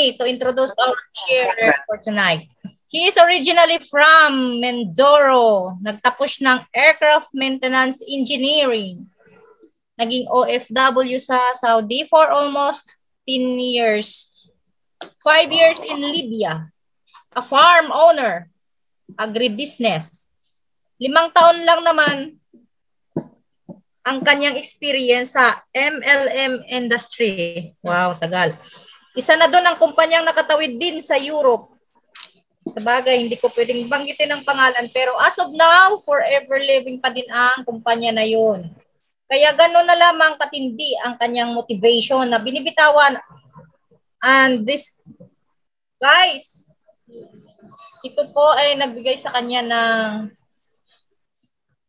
me to introduce our chair for tonight. He is originally from Mendoro. Nagtapos ng Aircraft Maintenance Engineering. Naging OFW sa Saudi for almost 10 years. 5 years in Libya. A farm owner. Agribusiness. Limang taon lang naman ang kanyang experience sa MLM industry. Wow, tagal. Isa na doon ang kumpanyang nakatawid din sa Europe. Sa bagay, hindi ko pwedeng banggitin ang pangalan. Pero as of now, forever living pa din ang kumpanya na yun. Kaya gano'n na lamang katindi ang kanyang motivation na binibitawan. And this, guys, ito po ay nagbigay sa kanya ng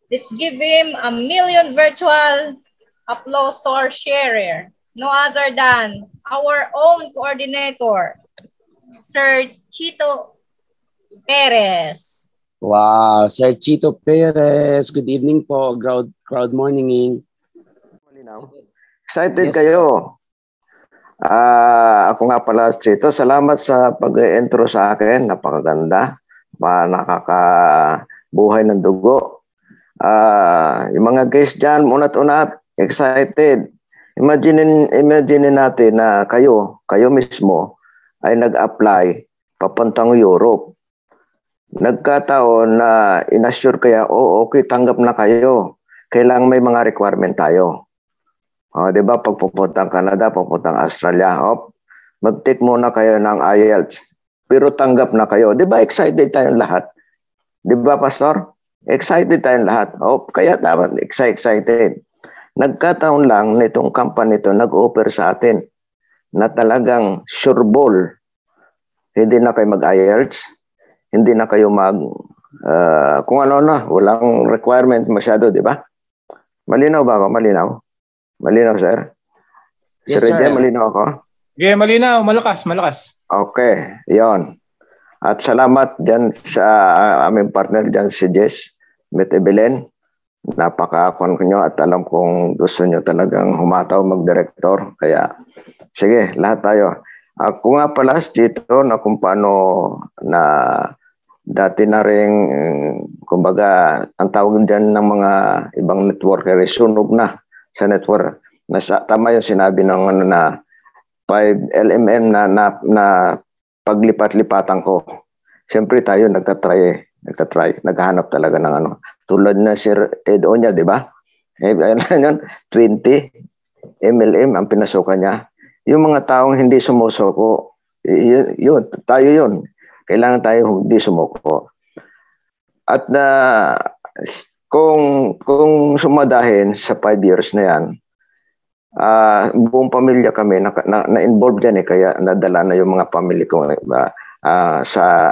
let's give him a million virtual applause to our sharer. No other than our own coordinator, Sir Chito Perez. Wow, Sir Chito Perez, good evening po, crowd, crowd morninging. Eh. Excited yes. kayo. Uh, ako nga pala, Chito, salamat sa pag-intro sa akin. Napakaganda. nakakabuhay ng dugo. Uh, yung mga guests dyan, unat-unat, excited. Imagine imagine natin na kayo, kayo mismo ay nag-apply papuntang Europe. Nagkataon na inassure kaya, oh okay, tanggap na kayo. Kailangan may mga requirement tayo. Oh, 'di ba pag pupuntang Canada, pupuntang Australia, oh, mag-take muna kayo ng IELTS. Pero tanggap na kayo. 'Di ba excited tayong lahat? 'Di ba, pastor? Excited tayong lahat. Oh, kaya dapat excited. Nagkataon lang nitong company to nag-offer sa atin na talagang sure ball. Hindi na kayo mag-IELTS, hindi na kayo mag uh, kung ano na, walang requirement masyado, di ba? Malinaw ba ako? Malinaw? Malinaw, sir? Yes, sir, sir. Jem, malinaw ako? Yeah, malinaw. Malakas, malakas. Okay, yon. At salamat dyan sa ah, aming partner dyan si Jess Metebelen napaka-kon at alam kong gusto nyo talagang humataw magdirektor. Kaya, sige, lahat tayo. Ako nga pala, Chito, na kung paano na dati na rin, mm, kumbaga, ang tawag dyan ng mga ibang networker ay sunog na sa network. Nasa, tama yung sinabi ng ano na 5 LMM na, na, na paglipat-lipatan ko. Siyempre tayo nagtatry eh. Nagtatry. Naghahanap talaga ng ano. Tulad na Sir Ed Onya, di ba? Eh, ayun lang 20 MLM ang pinasukan niya. Yung mga taong hindi sumusuko, yun, yun tayo yun. Kailangan tayo hindi sumuko. At na uh, kung kung sumadahin sa 5 years na yan, uh, buong pamilya kami na, na, na-involve diyan eh kaya nadala na yung mga pamilya ko uh, uh, sa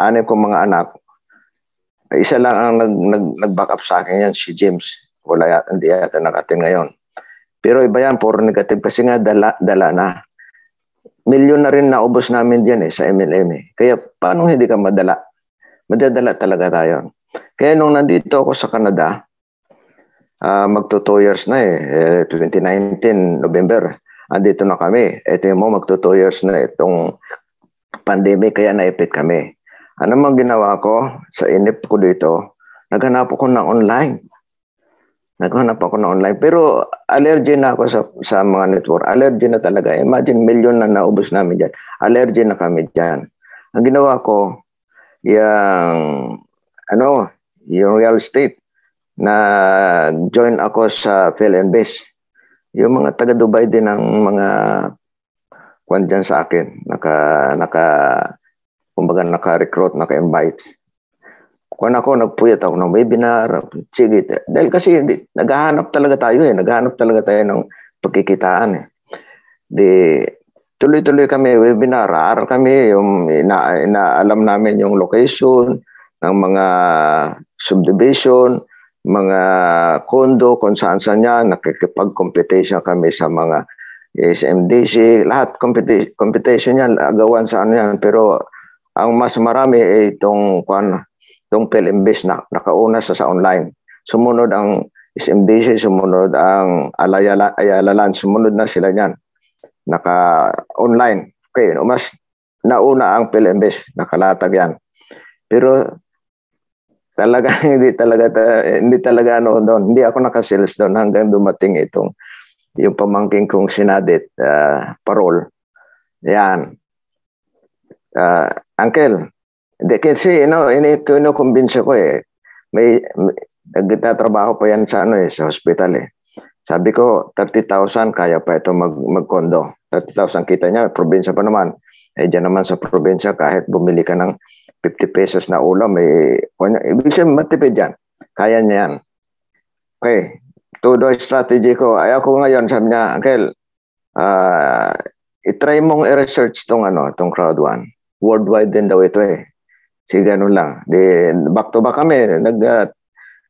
anim kong mga anak isa lang ang nag, nag, nag-back up sa akin yan, si James. Wala yata, hindi yata nakatin ngayon. Pero iba yan, puro negative kasi nga dala, dala na. Milyon na rin naubos namin diyan eh, sa MLM eh. Kaya paano hindi ka madala? Madadala talaga tayo. Kaya nung nandito ako sa Canada, uh, magto 2 years na eh, eh 2019, November, andito na kami. Ito yung mo, magto 2 years na itong pandemic, kaya naipit kami. Ano mang ginawa ko sa inip ko dito, naghanap ako ng online. Naghanap ako ng online. Pero allergy na ako sa, sa mga network. Allergy na talaga. Imagine, million na naubos namin dyan. Allergy na kami dyan. Ang ginawa ko, yung, ano, yung real estate na join ako sa PhilNBase. Yung mga taga Dubai din ang mga kwan dyan sa akin. Naka, naka, kumbaga naka-recruit, naka-invite. Kung ako, nagpuyat ako ng webinar, sige. Dahil kasi di, naghahanap talaga tayo eh. Naghahanap talaga tayo ng pagkikitaan eh. Di, tuloy-tuloy kami webinar, aral kami, yung ina, ina, alam namin yung location ng mga subdivision, mga kondo, kung saan saan yan, nakikipag-competition kami sa mga SMDC, lahat competition, competition yan, agawan sa ano yan, pero ang mas marami ay itong kwan itong PLMBs na nakauna sa sa online. Sumunod ang SMBC, sumunod ang Alayala, Ayalalan, sumunod na sila niyan. Naka-online. Okay, mas nauna ang PLMBs, nakalatag yan. Pero talaga hindi talaga hindi talaga ano doon. Hindi ako naka-sales doon hanggang dumating itong yung pamangking kong sinadit, uh, parol. Yan uh, Uncle, they can see, you know, ini, kinukumbinsa ko eh. May, nagtatrabaho pa yan sa ano eh, sa hospital eh. Sabi ko, 30,000 kaya pa ito mag, mag-condo. 30,000 kita niya, probinsya pa naman. Eh, dyan naman sa probinsya, kahit bumili ka ng 50 pesos na ulam, eh, ibig sabihin, matipid yan. Kaya niya yan. Okay, tudo strategy ko. Ayaw ko ngayon, sabi niya, Uncle, uh, itry mong i-research tong ano, tong crowd one worldwide din daw ito eh. Si ganun lang. Di, back to back kami, nag, uh, ah,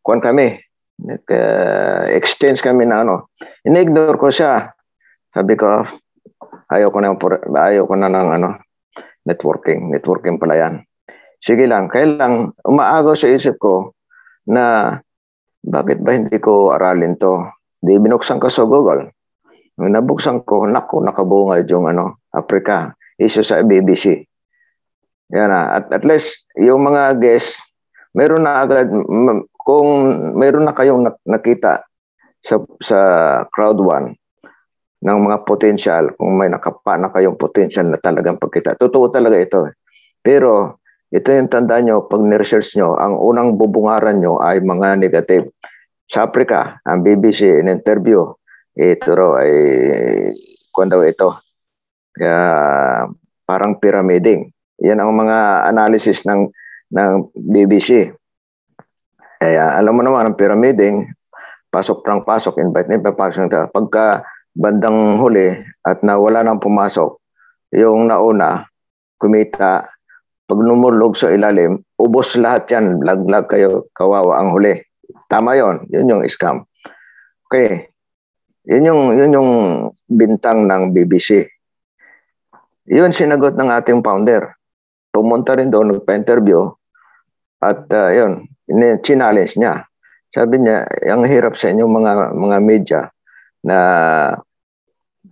kuan kami, nag-exchange ah, kami na ano. Inignore ko siya. Sabi ko, ayaw ko na, ayaw ko na ng ano, networking. Networking pala yan. Sige lang, kaya lang, umaagaw sa isip ko na bakit ba hindi ko aralin to? Di binuksan ko sa Google. Nung nabuksan ko, naku, nakabungad yung ano, Africa, issue sa BBC. Yan na. At, at least, yung mga guests, meron na agad, kung meron na kayong nakita sa, sa crowd one ng mga potential, kung may nakapa na kayong potential na talagang pagkita. Totoo talaga ito. Pero, ito yung tandaan nyo, pag ni-research nyo, ang unang bubungaran nyo ay mga negative. Sa Africa, ang BBC, in interview, ito raw ay, kung daw ito, uh, parang pyramiding. Yan ang mga analysis ng ng BBC. Eh, alam mo naman, ang pyramiding, pasok ng pasok, invite na pasok na Pagka bandang huli at nawala nang pumasok, yung nauna, kumita, pag numulog sa ilalim, ubos lahat yan, laglag kayo, kawawa ang huli. Tama yon yun yung scam. Okay, yun yung, yun yung bintang ng BBC. Yun sinagot ng ating founder pumunta rin doon, nagpa-interview. At uh, yun, challenge niya. Sabi niya, ang hirap sa inyong mga mga media na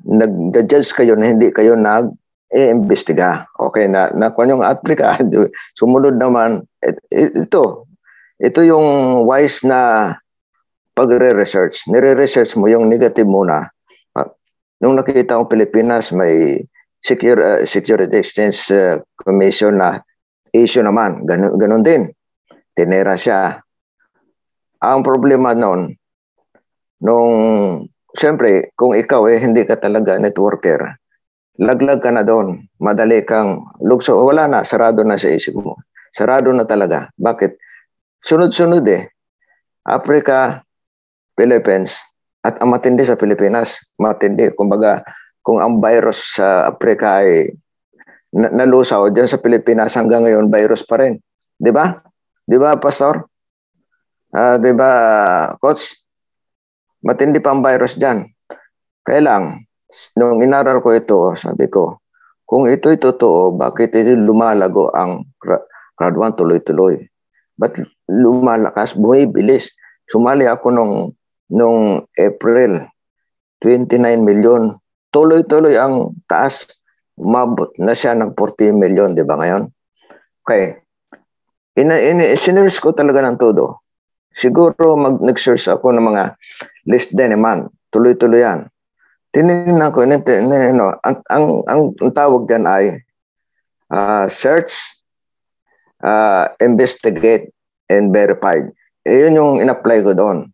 nag-judge kayo na hindi kayo nag iimbestiga. Okay na nakuha yung Africa. Sumunod naman ito. Ito yung wise na pagre-research. Nire-research mo yung negative muna. Ah, nung nakita ang Pilipinas may Secure, uh, Security Exchange uh, Commission na issue naman. Ganun, ganun din. Tinera siya. Ang problema noon, nung, siyempre, kung ikaw eh, hindi ka talaga networker, laglag ka na doon. Madali kang lukso. Wala na, sarado na sa isip mo. Sarado na talaga. Bakit? Sunod-sunod eh. Africa, Philippines, at ang matindi sa Pilipinas, matindi. Kumbaga, kung ang virus sa Africa ay nalusaw diyan sa Pilipinas hanggang ngayon virus pa rin. 'Di ba? 'Di ba, pastor? Uh, 'di ba, coach? Matindi pa ang virus diyan. Kaya lang nung inaral ko ito, sabi ko, kung ito ay totoo, bakit ito lumalago ang grad 1 tuloy-tuloy? But lumalakas, bumibilis? Sumali ako nung, nung April, 29 million tuloy-tuloy ang taas. mabot na siya ng 40 million, di ba ngayon? Okay. Ina, ina, sinerge ko talaga ng todo. Siguro mag nag-search ako ng mga list din naman. Tuloy-tuloy yan. Tinignan ko, ina, ina, ina, ano, ang, ang, ang, ang tawag dyan ay uh, search, uh, investigate, and verify. E yun yung in-apply ko doon.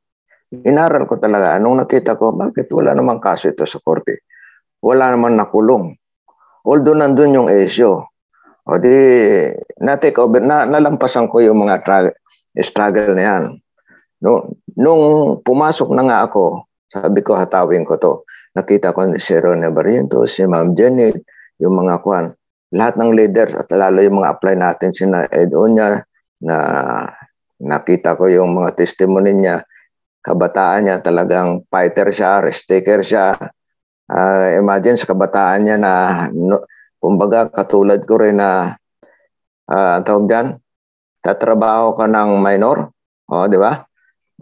Inaral ko talaga. Anong nakita ko, bakit wala namang kaso ito sa korte? wala naman nakulong. Although nandun yung issue. O di, na-take over, na, nalampasan ko yung mga tra- struggle na yan. No, nung pumasok na nga ako, sabi ko hatawin ko to. Nakita ko si Ron Barriento, si Ma'am Janet, yung mga kwan. Lahat ng leaders at lalo yung mga apply natin si na Ed Onya na nakita ko yung mga testimony niya. Kabataan niya talagang fighter siya, risk taker siya, uh, imagine sa kabataan niya na no, kumbaga katulad ko rin na uh, ang tawag dyan, tatrabaho ka ng minor, o oh, di ba?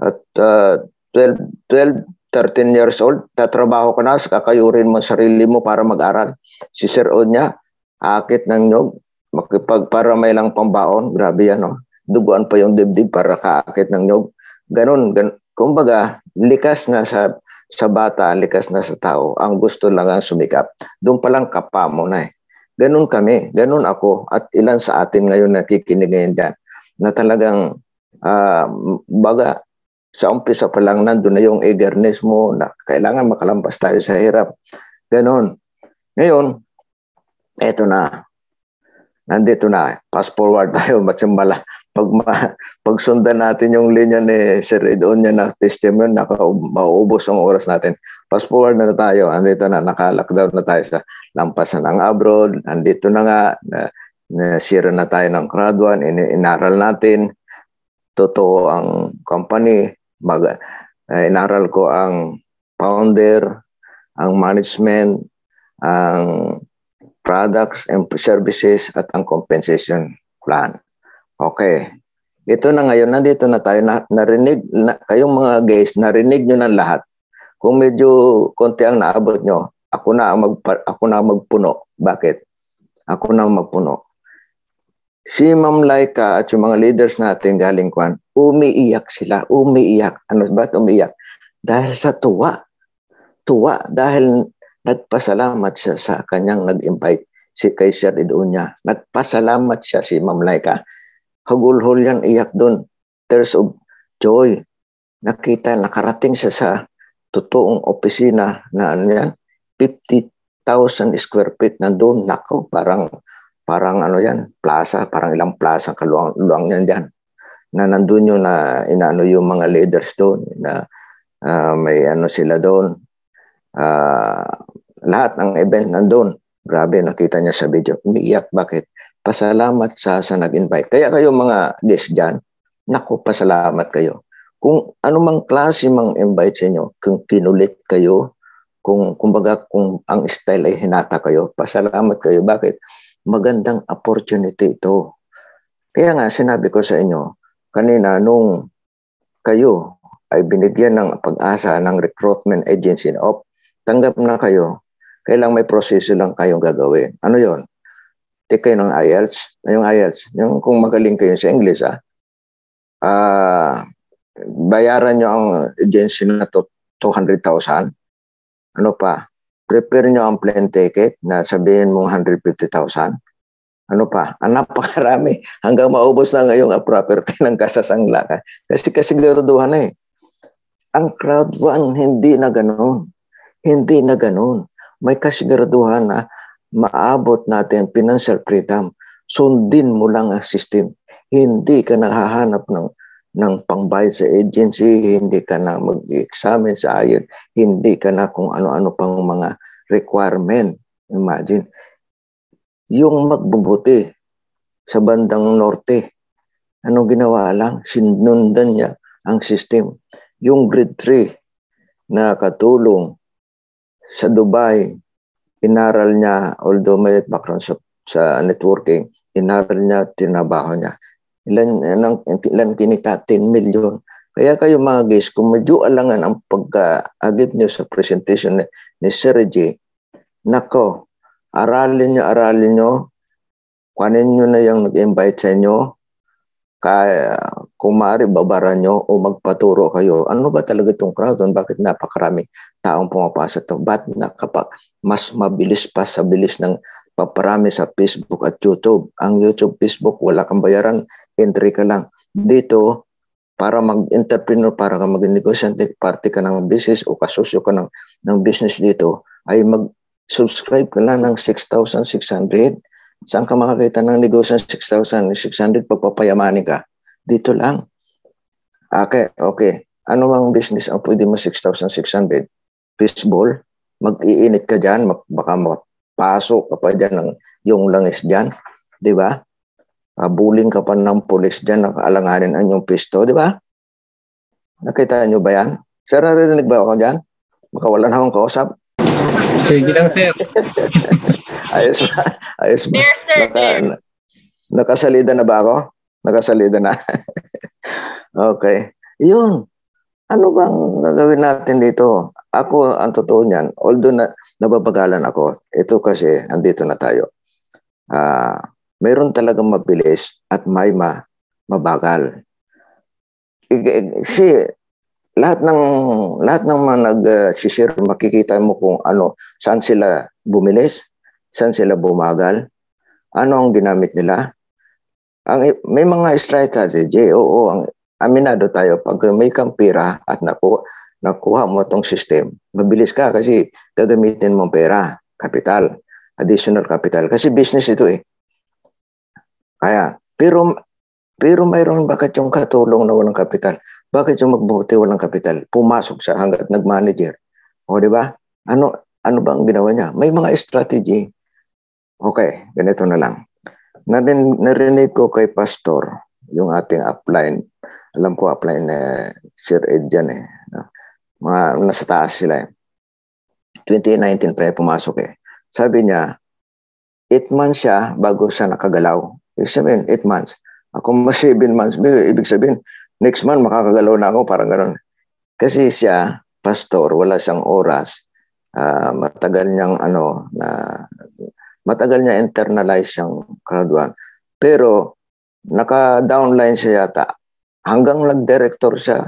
At uh, 12, 12, 13 years old, tatrabaho ka na, kakayurin mo sarili mo para mag-aral. Si Sir Onya, akit ng nyog, makipag para may lang pambaon, grabe yan, no? Oh. duguan pa yung dibdib para kaakit ng nyog. Ganun, ganun. Kumbaga, likas na sa sa bata ang likas na sa tao. Ang gusto lang ang sumikap. Doon palang kapa mo na eh. Ganun kami, ganun ako at ilan sa atin ngayon nakikinig ngayon dyan na talagang uh, baga sa umpisa pa lang nandun na yung eagerness mo na kailangan makalampas tayo sa hirap. Ganun. Ngayon, eto na nandito na, pass forward tayo, masimbala. Pag, ma, pag sundan natin yung linya ni Sir Edon niya na testimony, naka, mauubos ang oras natin. Pass forward na, na tayo, nandito na, naka-lockdown na tayo sa lampasan ng abroad, nandito na nga, na, na-zero na tayo ng crowd one, in, inaral natin, totoo ang company, mag, uh, inaral ko ang founder, ang management, ang products and services at ang compensation plan. Okay. Ito na ngayon, nandito na tayo, na, narinig, na, kayong mga guys, narinig nyo ng lahat. Kung medyo konti ang naabot nyo, ako na ang, mag, ako na ang magpuno. Bakit? Ako na ang magpuno. Si Ma'am Laika at yung mga leaders natin galing kwan, umiiyak sila, umiiyak. Ano ba umiiyak? Dahil sa tuwa. Tuwa dahil Nagpasalamat siya sa kanyang nag-invite si Kaiser Idunya. Nagpasalamat siya si Ma'am Laika. Hagulhol yan iyak doon. Tears of joy. Nakita, nakarating siya sa totoong opisina na ano yan, 50,000 square feet na nandoon. Nako, parang parang ano yan, plaza, parang ilang plaza kaluang-luang yan dyan. Na nandun yun na inano yung mga leaders doon, na uh, may ano sila doon, uh, ah, lahat ng event nandun. Grabe, nakita niya sa video. Umiiyak, bakit? Pasalamat sa sa nag-invite. Kaya kayo mga guests dyan, naku, pasalamat kayo. Kung anumang klase mang invite sa inyo, kung kinulit kayo, kung kumbaga kung ang style ay hinata kayo, pasalamat kayo. Bakit? Magandang opportunity ito. Kaya nga sinabi ko sa inyo kanina nung kayo ay binigyan ng pag-asa ng recruitment agency na, oh, tanggap na kayo, Kailang may proseso lang kayong gagawin. Ano yon? Take kayo ng IELTS. Yung IELTS, yung kung magaling kayo sa English, ah, ah bayaran nyo ang agency na to 200,000. Ano pa? Prepare nyo ang plane ticket na sabihin mong 150,000. Ano pa? Ang ah, napakarami. Hanggang maubos na ngayong property ng kasasangla. Kasi kasiguraduhan na eh. Ang crowd one, hindi na ganoon. Hindi na ganoon may kasiguraduhan na maabot natin financial freedom. Sundin mo lang ang system. Hindi ka nakahanap ng ng pangbayad sa agency, hindi ka na mag-examine sa ayon, hindi ka na kung ano-ano pang mga requirement. Imagine, yung magbubuti sa bandang norte, ano ginawa lang? Sinundan niya ang system. Yung grade 3 na katulong sa Dubai, inaral niya, although may background sa, sa networking, inaral niya, tinabaho niya. Ilan, ilan, ilan kinita? 10 million. Kaya kayo mga guys, kung medyo alangan ang pag agib nyo sa presentation ni, ni Sergi, nako, aralin nyo, aralin nyo, kunin nyo na yung nag-invite sa inyo, kaya kung maaari babara nyo o magpaturo kayo, ano ba talaga itong crowdon? Bakit napakarami taong pumapasok ito? Ba't nakapag mas mabilis pa sa bilis ng paparami sa Facebook at YouTube? Ang YouTube, Facebook, wala kang bayaran, entry ka lang. Dito, para mag-entrepreneur, para ka maging negosyante, party ka ng business o kasosyo ka ng, ng business dito, ay mag-subscribe ka lang ng 6,600 Saan ka makakita ng negosyo ng 6,000? 600 pagpapayamanin ka. Dito lang. Okay, okay. Ano mang business ang pwede mo 6,600? Baseball? Mag-iinit ka dyan, baka mapasok ka pa dyan ng yung langis dyan. Di ba? Uh, ka pa ng pulis dyan, nakalanganin ang yung pisto. Di ba? Nakita nyo ba yan? Sir, narinig ba ako dyan? Baka wala na akong kausap. Sige lang, sir. ayos ba? Ayos ba? There, sir, Naka, there. Nakasalida na ba ako? Nakasalida na. okay. Yun. Ano bang gagawin natin dito? Ako, ang totoo niyan, although na, nababagalan ako, ito kasi, andito na tayo. Uh, ah, mayroon talagang mabilis at may ma, mabagal. Kasi lahat ng lahat ng mga nag-share ah, makikita mo kung ano saan sila bumilis Saan sila bumagal? Ano ang ginamit nila? Ang, may mga strategy, oo, ang, aminado tayo, pag may kampira at naku, nakuha mo itong system, mabilis ka kasi gagamitin mong pera, capital, additional capital. Kasi business ito eh. Kaya, pero pero mayroon bakit yung katulong na walang kapital? Bakit yung magbuti walang kapital? Pumasok siya hanggat nag-manager. O di ba? Ano ano bang ginawa niya? May mga strategy. Okay, ganito na lang. Narin, narinig ko kay Pastor, yung ating upline. Alam ko upline na eh, Sir Ed dyan eh. Mga nasa taas sila eh. 2019 pa eh, pumasok eh. Sabi niya, 8 months siya bago siya nakagalaw. Ibig sabihin, 8 months. Ako mas 7 months. Ibig sabihin, next month makakagalaw na ako, parang ganun. Kasi siya, pastor, wala siyang oras. Uh, matagal niyang ano, na matagal niya internalize yung cloud Pero naka-downline siya yata. Hanggang nag-director siya.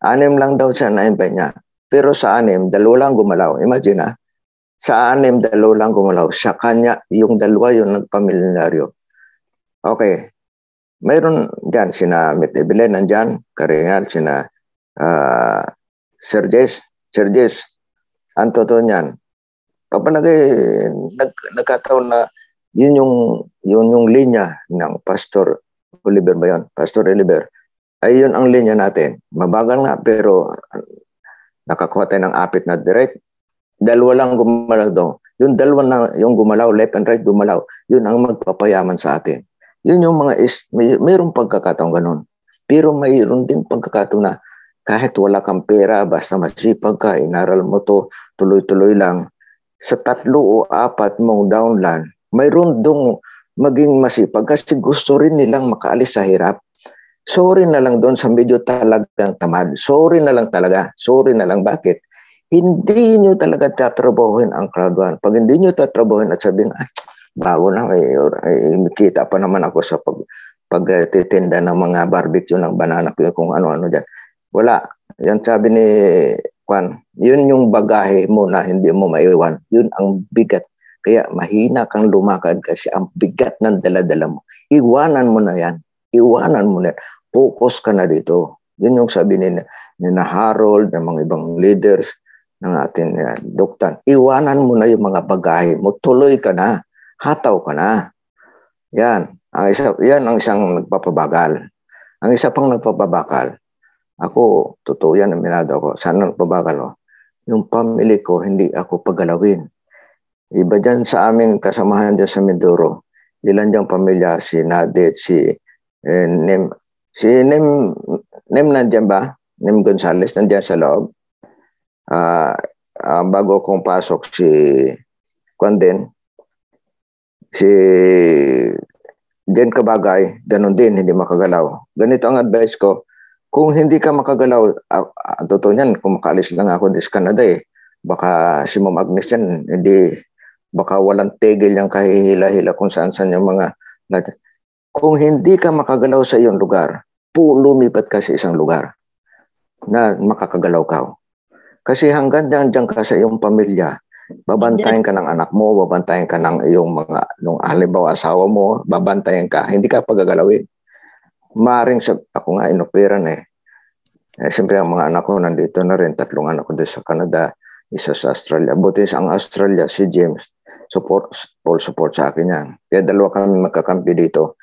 Anim lang daw siya na-invite niya. Pero sa anim, dalawa lang gumalaw. Imagine ah. Sa anim, dalawa lang gumalaw. Sa kanya, yung dalawa yung nagpamilyaryo. Okay. Mayroon dyan, sina Mitebile nandyan, Karingal, sina uh, Serges, Serges, ang totoo niyan, kapag nag, nagkataon na yun yung yun yung linya ng Pastor Oliver ba yun? Pastor Oliver. Ay yun ang linya natin. Mabagal na pero ah, nakakuha tayo ng apit na direct. Dalawa lang gumalaw daw. Yung dalawa na yung gumalaw, left and right gumalaw, yun ang magpapayaman sa atin. Yun yung mga is, may, mayroong pagkakataon ganun. Pero mayroon din pagkakataon na kahit wala kang pera, basta masipag ka, inaral mo to, tuloy-tuloy lang, sa tatlo o apat mong downline, mayroon dong maging masipag kasi gusto rin nilang makaalis sa hirap. Sorry na lang doon sa medyo talagang tamad. Sorry na lang talaga. Sorry na lang. Bakit? Hindi nyo talaga tatrabahuin ang crowd one. Pag hindi nyo tatrabahuin at sabihin, ay, bago na, ay, ay, kita pa naman ako sa pag, pagtitinda ng mga barbecue ng banana ko kung ano-ano dyan. Wala. Yan sabi ni kwan, yun yung bagahe mo na hindi mo maiwan. Yun ang bigat. Kaya mahina kang lumakad kasi ang bigat ng daladala mo. Iwanan mo na yan. Iwanan mo na Focus ka na dito. Yun yung sabi ni, ni na Harold, ng mga ibang leaders, ng atin uh, ah, doktan Iwanan mo na yung mga bagahe mo. Tuloy ka na. Hataw ka na. Yan. Ang isa, yan ang isang nagpapabagal. Ang isa pang nagpapabakal, ako, totoo yan, aminado ako. Sana nagbabagal ako. Oh. Yung pamilya ko, hindi ako pagalawin. Iba dyan sa amin, kasamahan dyan sa Mindoro. Ilan dyan pamilya, si Nadet, si eh, Nem. Si Nem, Nem nandyan ba? Nem Gonzales, nandyan sa loob. Uh, uh, bago kong pasok si Kwan si Jen Kabagay, ganun din, hindi makagalaw. Ganito ang advice ko. Kung hindi ka makagalaw, ah, ah, ang totoo niyan, kung makaalis lang ako this Canada eh, baka si Ma'am Agnes yan, hindi, baka walang tegel yung kahihila-hila kung saan-saan yung mga Kung hindi ka makagalaw sa iyong lugar, po lumipat ka sa isang lugar na makakagalaw ka. Kasi hanggang nandiyan ka sa iyong pamilya, babantayan ka ng anak mo, babantayan ka ng iyong mga, nung halimbawa asawa mo, babantayan ka, hindi ka pagagalawin. Eh maring sa, ako nga inoperan eh. Eh, siyempre, ang mga anak ko nandito na rin. Tatlong anak ko doon sa Canada. Isa sa Australia. Buti sa ang Australia, si James, support, full support sa akin yan. Kaya dalawa kami magkakampi dito.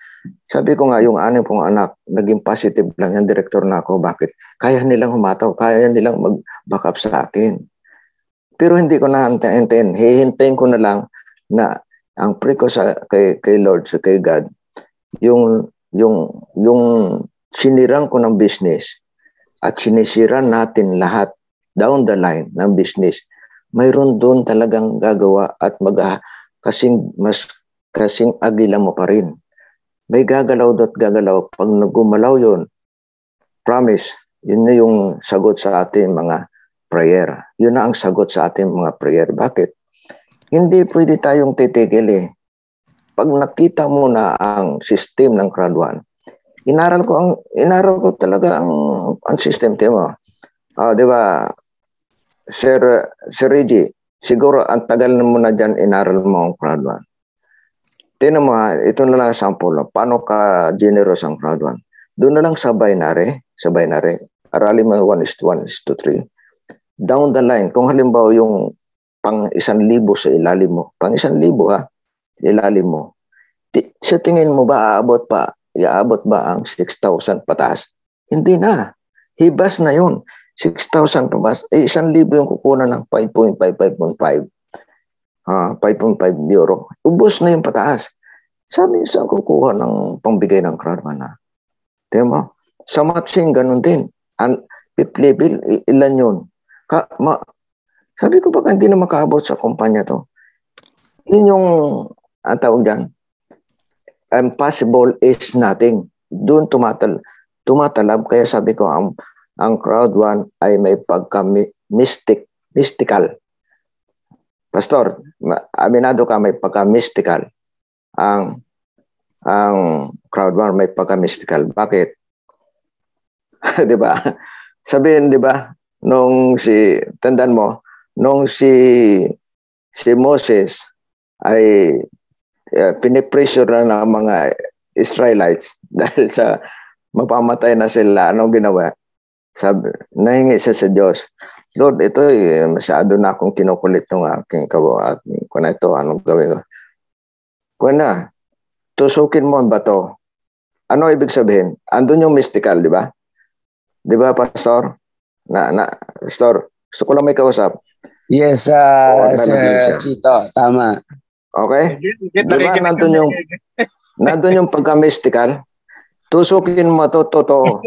Sabi ko nga, yung anim kong anak, naging positive lang yan, director na ako. Bakit? Kaya nilang humataw. Kaya nilang mag backup sa akin. Pero hindi ko na hintayin. Hihintayin ko na lang na ang pre ko sa, kay, kay Lord, sa kay God, yung yung yung sinirang ko ng business at sinisira natin lahat down the line ng business mayroon doon talagang gagawa at mag ah, kasing mas kasing agila mo pa rin may gagalaw dot gagalaw pag nagumalaw yon promise yun na yung sagot sa ating mga prayer yun na ang sagot sa ating mga prayer bakit hindi pwede tayong titigil eh pag nakita mo na ang system ng graduan, inaral ko ang inaral ko talaga ang ang system tema. Ah, uh, 'di ba? Sir Sir Reggie, siguro ang tagal na mo na diyan inaral mo ang graduan. Tingnan mo ha, ito na lang sample. Paano ka generous ang graduan? Doon na lang sa binary, sa binary, Arali mo 1 is 1 is 2 3. Down the line, kung halimbawa yung pang isang libo sa ilalim mo, pang isang libo ha, ilalim mo, ti, sa tingin mo ba aabot pa, iaabot ba ang 6,000 pataas? Hindi na. Hibas na yun. 6,000 pataas. Eh, isang libo yung kukunan ng 5.5, 5.5. Uh, 5.5 euro. Ubus na yung pataas. Sabi, saan kukuha ng pambigay ng karma na? Di ba? Sa matching, ganun din. An, fifth level, ilan yun? Ka, ma, sabi ko, baka hindi na makaabot sa kumpanya to. Yun yung ang tawag dyan, impossible is nothing. Doon tumatal, tumatalab. Kaya sabi ko, ang, ang crowd one ay may pagka-mystic, mystical. Pastor, aminado ka may pagka-mystical. Ang, ang crowd one may pagka-mystical. Bakit? di ba? Sabihin, di ba, nung si, tandaan mo, nung si, si Moses ay uh, pinipressure na ng mga Israelites dahil sa mapamatay na sila, anong ginawa? Sabi, nahingi siya sa Diyos, Lord, ito ay eh, masyado na akong kinukulit ng aking kawa at kung ito, anong gawin ko? Kung na, tusukin mo ang bato. Ano ibig sabihin? Andun yung mystical, di ba? Di ba, Pastor? Na, na, Pastor, gusto ko lang may kausap. Yes, uh, oh, sir, Chito, tama. Okay? Diba nandun yung, nandun yung pagka-mystical? Tusukin mo to, totoo.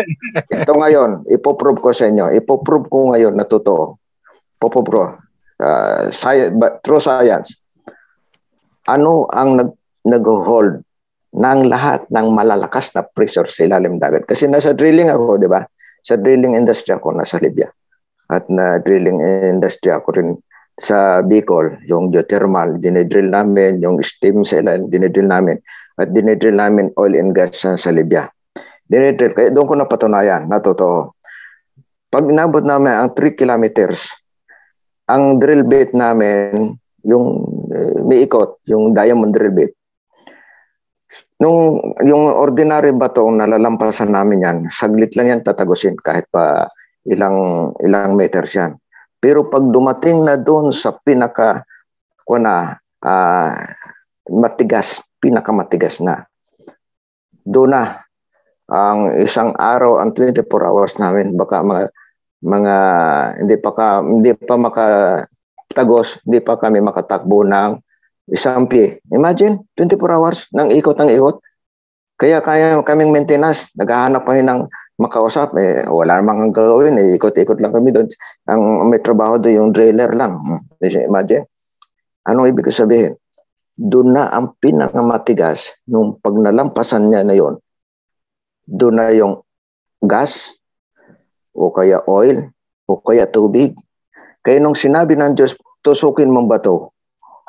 Ito ngayon, ipoprove ko sa inyo. Ipoprove ko ngayon na totoo. Popoprove. Uh, ah, science, true science. Ano ang nag, nag-hold ng lahat ng malalakas na pressure sa ilalim dagat? Kasi nasa drilling ako, di ba? Sa drilling industry ako, nasa Libya. At na drilling industry ako rin sa Bicol, yung geothermal, dinedrill namin, yung steam sila, dinedrill namin, at dinedrill namin oil and gas sa, sa Libya. Dinedrill, kaya doon ko napatunayan, na totoo. Pag inabot namin ang 3 kilometers, ang drill bit namin, yung eh, may ikot, yung diamond drill bit, nung yung ordinary batong nalalampasan namin yan, saglit lang yan tatagusin kahit pa ilang ilang meters yan. Pero pag dumating na doon sa pinaka kuna uh, matigas, pinakamatigas na. Doon na ang isang araw, ang 24 hours namin baka mga mga hindi pa ka, hindi pa maka makatagos, hindi pa kami makatakbo ng isang pie. Imagine, 24 hours ng ikot ang ikot. Kaya kaya kaming maintenance, naghahanap kami rin ng makausap, eh, wala namang ang gagawin, eh, ikot-ikot lang kami doon. Ang may trabaho doon yung driller lang. Hmm. Imagine. Anong ibig sabihin? Doon na ang pinakamatigas nung pag nalampasan niya na yon. Doon na yung gas, o kaya oil, o kaya tubig. Kaya nung sinabi ng Diyos, tusukin mong bato.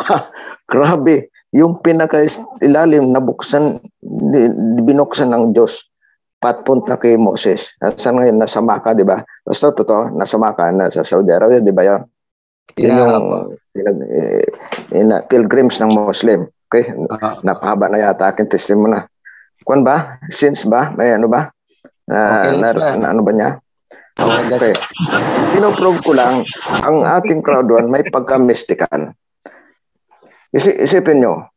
Ha, grabe, yung pinaka ilalim na buksan, binuksan ng Diyos patpunta kay Moses. Nasaan ngayon? Nasa Maka, di ba? Basta totoo, nasa Maka, nasa Saudi Arabia, di ba yun? Yun yeah, yung pinag, eh, ina, pilgrims ng Muslim. Okay? Ah. Napahaba na yata akin testimony na. Kwan ba? Since ba? May ano ba? Na, okay, na, na, ano ba niya? Okay. Pinoprove ko lang, ang ating crowd one may pagka-mystical. Isi, isipin nyo,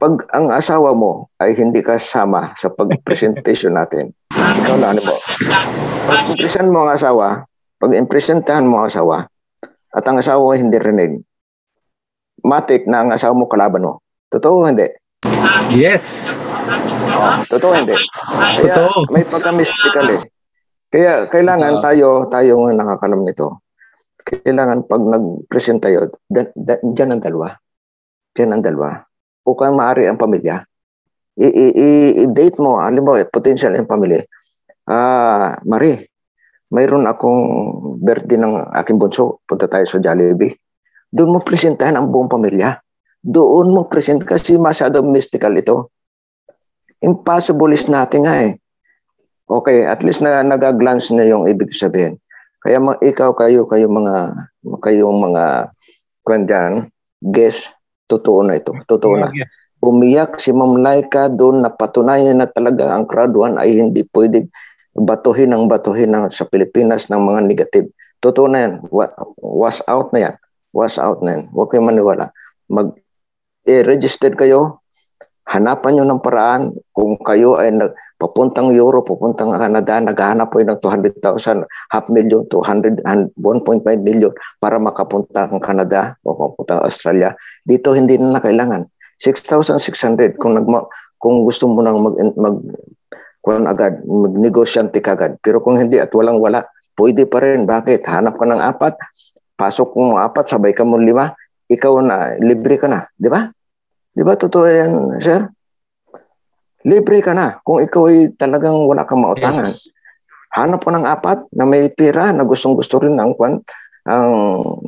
pag ang asawa mo ay hindi kasama sa pag-presentation natin, ikaw na ano mo, pag impression mo ang asawa, pag impresentahan mo ang asawa, at ang asawa ay hindi rinig, matik na ang asawa mo kalaban mo. Totoo hindi? Yes. Oh, totoo hindi? Kaya, totoo. May pagka-mystical eh. Kaya kailangan tayo, tayo nga nakakalam nito. Kailangan pag nag-present tayo, d- dyan ang dalawa. Dyan ang dalawa o kang maari ang pamilya, i-date mo, alam mo, potential ang pamilya. Ah, uh, Marie, mayroon akong birthday ng aking bunso, punta tayo sa Jollibee. Doon mo presentahan ang buong pamilya. Doon mo present kasi masyado mystical ito. Impossible is natin nga eh. Okay, at least na nagaglance na yung ibig sabihin. Kaya mga, ikaw, kayo, kayo mga, kayong mga, kwan dyan, guest, Totoo na ito. Totoo na. Umiyak si Ma'am Laika doon na patunayan na talaga ang crowd 1 ay hindi pwedeng batuhin ang batuhin ng, sa Pilipinas ng mga negative. Totoo na yan. Was out na yan. Was out na yan. Huwag kayong maniwala. Mag, eh, registered kayo, hanapan nyo ng paraan kung kayo ay papuntang Europe, papuntang Canada, naghahanap po ng 200,000, half million 200, 100, 1.5 million para makapunta ang Canada o mapunta ang Australia. Dito hindi na, na kailangan. 6,600 kung nag kung gusto mo nang mag mag kuan agad, magnegosyante ka agad. Pero kung hindi at walang wala, pwede pa rin. Bakit? Hanap ka ng apat, pasok mo apat, sabay ka mo lima, ikaw na, libre ka na. Di ba? Di ba totoo yan, sir? Libre ka na kung ikaw ay talagang wala kang mautangan. Yes. Hanap ko ng apat na may pira na gustong-gusto rin ng kwan, ang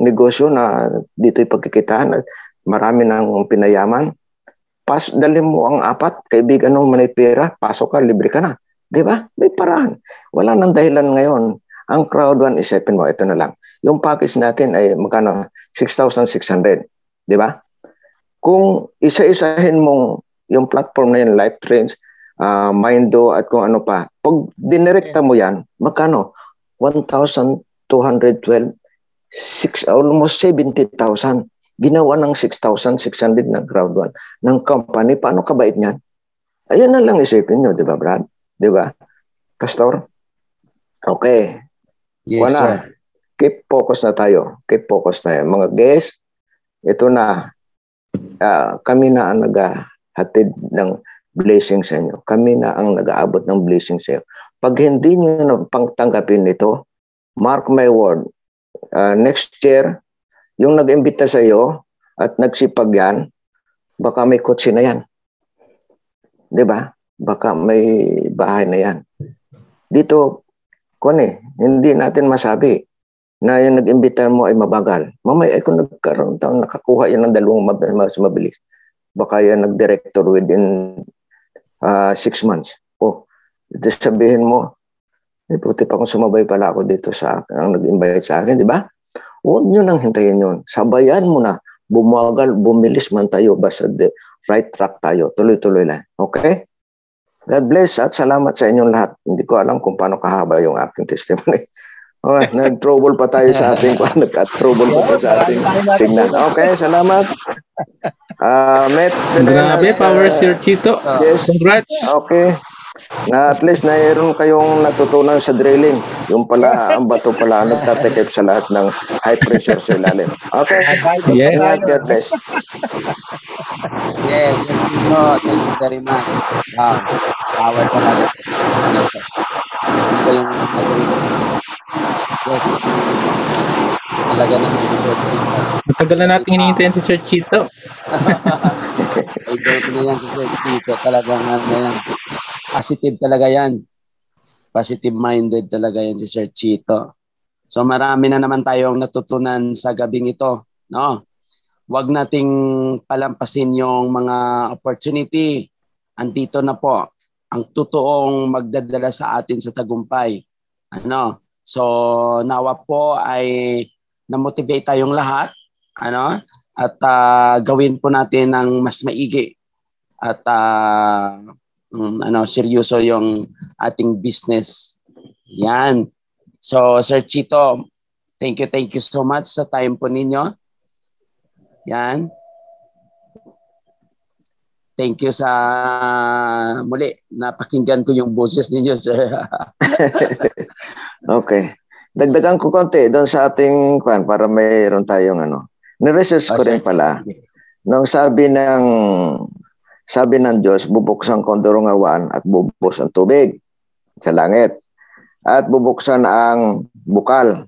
negosyo na dito'y pagkikitaan at marami ng pinayaman. Pas, dalhin mo ang apat, kaibigan mo may pira, pasok ka, libre ka na. Di ba? May paraan. Wala nang dahilan ngayon. Ang crowd one, isipin mo, ito na lang. Yung package natin ay magkano? 6,600. Di ba? kung isa-isahin mong yung platform na yan, Life Trends, uh, ah, Mindo, at kung ano pa, pag dinirekta mo yan, magkano? 1,212, six, almost 70,000. Ginawa ng 6,600 na ground one ng company. Paano kabait niyan? Ayan na lang isipin nyo, di ba, Brad? Di ba? Pastor? Okay. Yes, Wala. Sir. Keep focus na tayo. Keep focus tayo. Mga guests, ito na uh, kami na ang naghahatid ng blessing sa inyo. Kami na ang nag-aabot ng blessing sa inyo. Pag hindi nyo pangtanggapin ito, mark my word, uh, next year, yung nag-imbita sa iyo at nagsipag yan, baka may kotse na yan. ba? Diba? Baka may bahay na yan. Dito, kone, ano eh, hindi natin masabi na yung nag-imbita mo ay mabagal. Mamaya, kung nagkaroon taon, nakakuha yan ng dalawang mas mabilis. Baka yan nag-director within uh, six months. O, oh, sabihin mo, eh, puti pa kung sumabay pala ako dito sa akin, ang nag-invite sa akin, di ba? Huwag nyo nang hintayin yun. Sabayan mo na. Bumagal, bumilis man tayo. Basta the right track tayo. Tuloy-tuloy lang. Okay? God bless at salamat sa inyong lahat. Hindi ko alam kung paano kahaba yung aking testimony. Oh, nag-trouble pa tayo sa ating nagka-trouble pa, tayo sa ating signal. Okay, salamat. Ah, uh, Met. Grabe, uh, power Sir Chito. yes. Congrats. Okay. Na at least mayroon kayong natutunan sa drilling. Yung pala ang bato pala ang nagtatakip sa lahat ng high pressure sa ilalim. Okay. Yes. God bless. Yes. No, thank you very much. Wow. Power pala. Ito ano ano yung Yes. Talaga ng Matagal na natin hinihintayin si Sir Chito. Idol ko na yan si Sir Chito. Talagang ano yan. Positive talaga yan. Positive-minded talaga yan si Sir Chito. So marami na naman tayong natutunan sa gabing ito. No? Huwag nating palampasin yung mga opportunity. Andito na po. Ang totoong magdadala sa atin sa tagumpay. Ano? So nawa po ay na-motivate tayong lahat ano at uh, gawin po natin ng mas maigi at uh, um, ano seryoso yung ating business. Yan. So Sir Chito, thank you thank you so much sa time po ninyo. Yan. Thank you sa muli. Napakinggan ko yung boses ninyo, sir. Okay. Dagdagan ko konti doon sa ating kwan para mayroon tayong ano. Ni-research ko ah, rin pala. Nung sabi ng sabi ng Diyos, bubuksan ko ang durungawan at bubos ang tubig sa langit. At bubuksan ang bukal.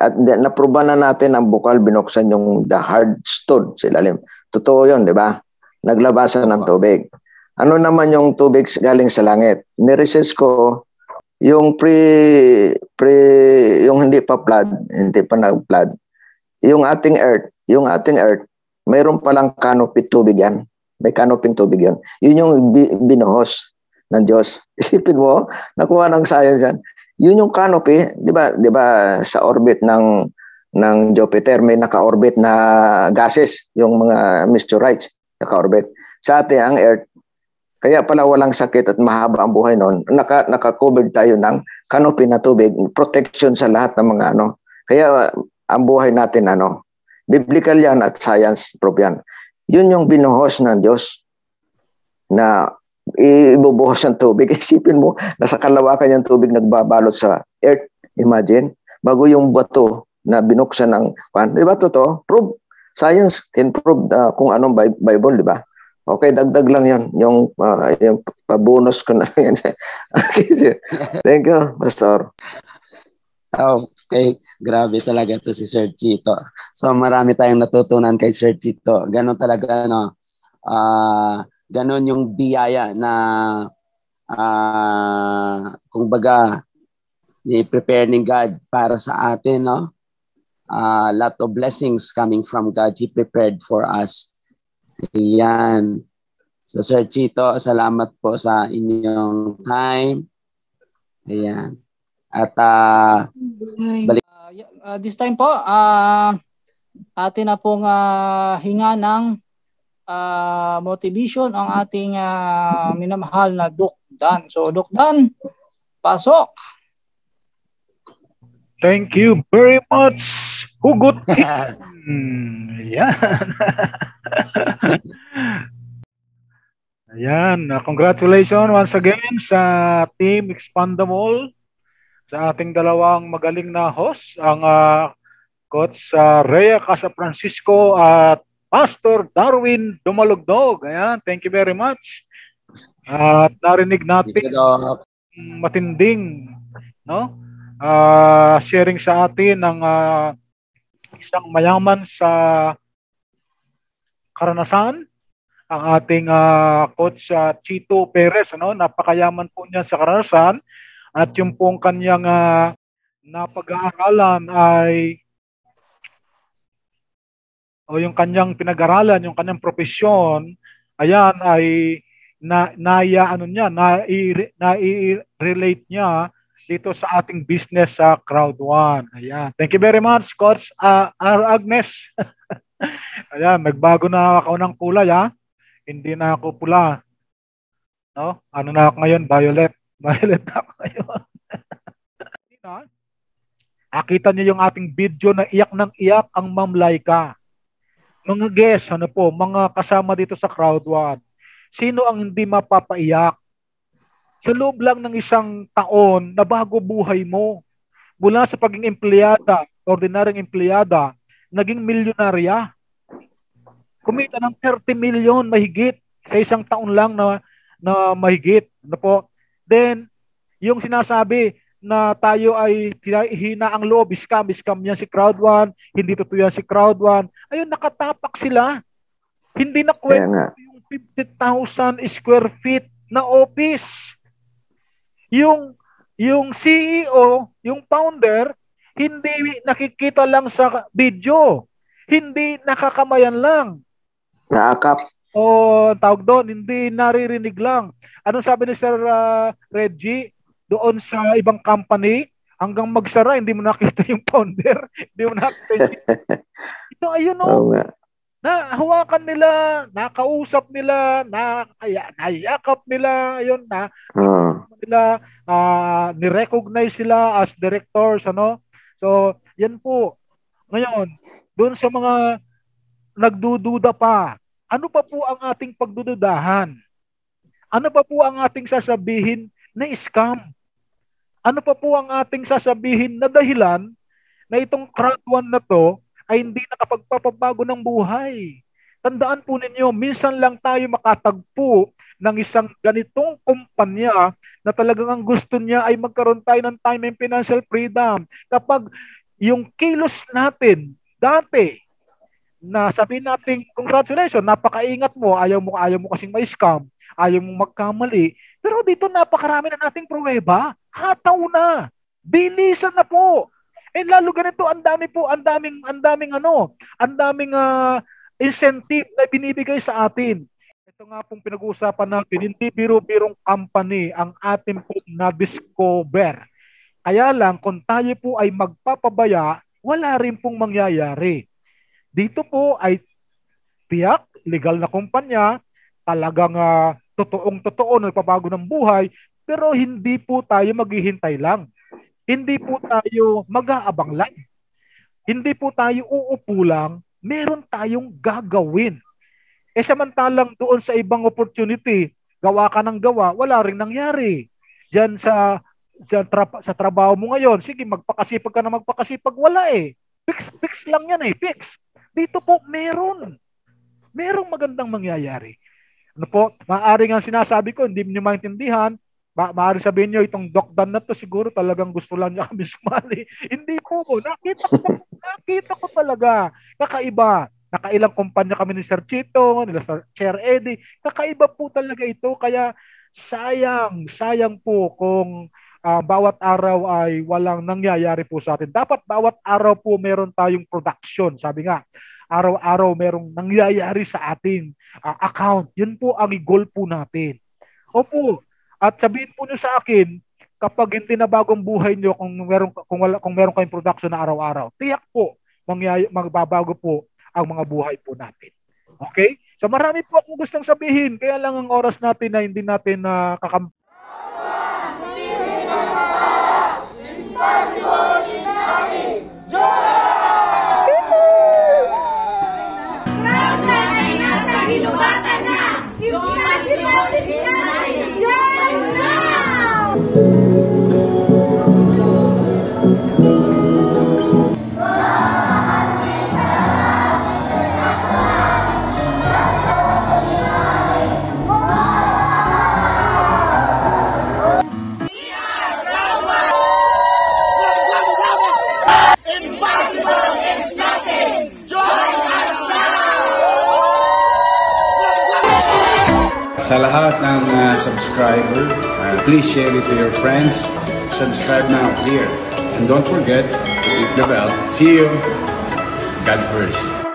At naproba na natin ang bukal, binuksan yung the hard stone silalim. Totoo yon di ba? Naglabasan ng ah. tubig. Ano naman yung tubig galing sa langit? Ni-research ko, yung pre pre yung hindi pa flood, hindi pa na flood Yung ating earth, yung ating earth, mayroon pa lang canopy tubig yan. May canopy tubig yan. Yun yung binuhos ng Diyos. Isipin mo, nakuha ng science yan. Yun yung canopy, 'di ba? 'Di ba sa orbit ng ng Jupiter may naka-orbit na gases, yung mga meteorites naka-orbit. Sa atin ang Earth, kaya pala walang sakit at mahaba ang buhay noon. Naka, naka-covered tayo ng canopy na tubig, protection sa lahat ng mga ano. Kaya ah, ang buhay natin ano, biblical yan at science proof yan. Yun yung binuhos ng Diyos na ibubuhos ang tubig. Isipin mo, nasa kalawakan yung tubig nagbabalot sa earth. Imagine, bago yung bato na binuksan ng pan. Di ba totoo? Prove. Science can prove uh, kung anong Bible, di ba? Okay, dagdag lang yan. Yung, uh, yung pabonus ko na yan. okay, sir. Thank you, Pastor. Oh, okay, grabe talaga to si Sir Chito. So marami tayong natutunan kay Sir Chito. Ganon talaga, no? Uh, ah, ganon yung biyaya na uh, ah, kung baga ni-prepare ni God para sa atin, no? Uh, lot of blessings coming from God. He prepared for us Ayan. So, Sir Chito, salamat po sa inyong time. Ayan. At uh, balik. Uh, this time po, uh, atin na pong uh, hinga ng uh, motivation ang ating uh, minamahal na Doc Dan. So, Doc Dan, pasok! Thank you very much, Hugot. Yan. Ayan, uh, congratulations once again sa Team Expandable sa ating dalawang magaling na host, ang uh, coach uh, Rhea Casa Francisco at Pastor Darwin Dumalugdog. Ayan, thank you very much. At uh, narinig natin matinding no? Uh, sharing sa atin ng uh, ah, isang mayaman sa karanasan ang ating uh, coach uh, Chito Perez ano napakayaman po niya sa karanasan at yung pong kanyang uh, napag-aaralan ay o yung kanyang pinag-aralan, yung kanyang profesyon, ayan ay na naya ano niya, na i-relate niya dito sa ating business sa uh, crowd One. Ayan. Thank you very much, Coach uh, Agnes. Ayan, nagbago na ako ng kulay ha. Hindi na ako pula. No? Ano na ako ngayon? Violet. Violet na ako ngayon. Akita niyo yung ating video na iyak ng iyak ang Ma'am Laika. Mga guests, ano po, mga kasama dito sa crowd one, sino ang hindi mapapaiyak? Sa loob lang ng isang taon na bago buhay mo, mula sa pagiging empleyada, ordinaryong empleyada, naging milyonarya. Kumita ng 30 million mahigit sa isang taon lang na na mahigit. Ano po? Then yung sinasabi na tayo ay hina ang loob, scam, scam yan si Crowd One, hindi totoo yan si Crowd One. Ayun, nakatapak sila. Hindi na kwento yung 50,000 square feet na office. Yung yung CEO, yung founder, hindi nakikita lang sa video. Hindi nakakamayan lang. Naakap. O tawag doon, hindi naririnig lang. Anong sabi ni Sir uh, Reggie doon sa ibang company? Hanggang magsara, hindi mo nakita yung founder. hindi mo nakita yung... Ito, ayun o. Oh. na hawakan nila, nakausap nila, na ay, nayakap nila, ayun na. Uh. Nila uh, ni-recognize sila as directors ano. So, yan po. Ngayon, doon sa mga nagdududa pa, ano pa po ang ating pagdududahan? Ano pa po ang ating sasabihin na scam? Ano pa po ang ating sasabihin na dahilan na itong crowd one na to ay hindi nakapagpapabago ng buhay? Tandaan po ninyo, minsan lang tayo makatagpo ng isang ganitong kumpanya na talagang ang gusto niya ay magkaroon tayo ng time and financial freedom. Kapag yung kilos natin dati na sabihin natin, congratulations, napakaingat mo, ayaw mo, ayaw mo kasing may scam, ayaw mo magkamali. Pero dito napakarami na nating pruweba. Hataw na. Bilisan na po. Eh lalo ganito, ang dami po, ang daming ang daming ano, ang daming uh, incentive na binibigay sa atin. Ito nga pong pinag-uusapan natin, hindi biro-birong company ang atin po na-discover. Kaya lang, kung tayo po ay magpapabaya, wala rin pong mangyayari. Dito po ay tiyak, legal na kumpanya, talagang uh, ah, totoong-totoo, nagpabago ng buhay, pero hindi po tayo maghihintay lang. Hindi po tayo mag-aabang lang. Hindi po tayo uupo lang meron tayong gagawin. E samantalang doon sa ibang opportunity, gawa ka ng gawa, wala ring nangyari. Diyan sa sa, tra- sa trabaho mo ngayon, sige magpakasipag ka na magpakasipag, wala eh. Fix, fix lang yan eh, fix. Dito po, meron. Merong magandang mangyayari. Ano po, maaari nga sinasabi ko, hindi niyo maintindihan, ba maari sabihin niyo itong Dokdan na to siguro talagang gusto lang niya kami sumali. Hindi po. Nakita ko nakita ko talaga kakaiba. Nakailang kumpanya kami ni Sir Chito, nila Sir Chair Eddie. Kakaiba po talaga ito kaya sayang, sayang po kung uh, bawat araw ay walang nangyayari po sa atin. Dapat bawat araw po meron tayong production, sabi nga araw-araw merong nangyayari sa ating uh, ah, account. Yun po ang goal po natin. Opo, at sabihin po niyo sa akin, kapag hindi na bagong buhay niyo kung meron kung wala kung meron kayong production na araw-araw, tiyak po mangyay, magbabago po ang mga buhay po natin. Okay? So marami po akong gustong sabihin, kaya lang ang oras natin na hindi natin na uh, kakam Impossible is nothing. Joy! Sa lahat ng uh, subscriber, uh, please share it to your friends. Subscribe now here. And don't forget, click the bell. See you. God first.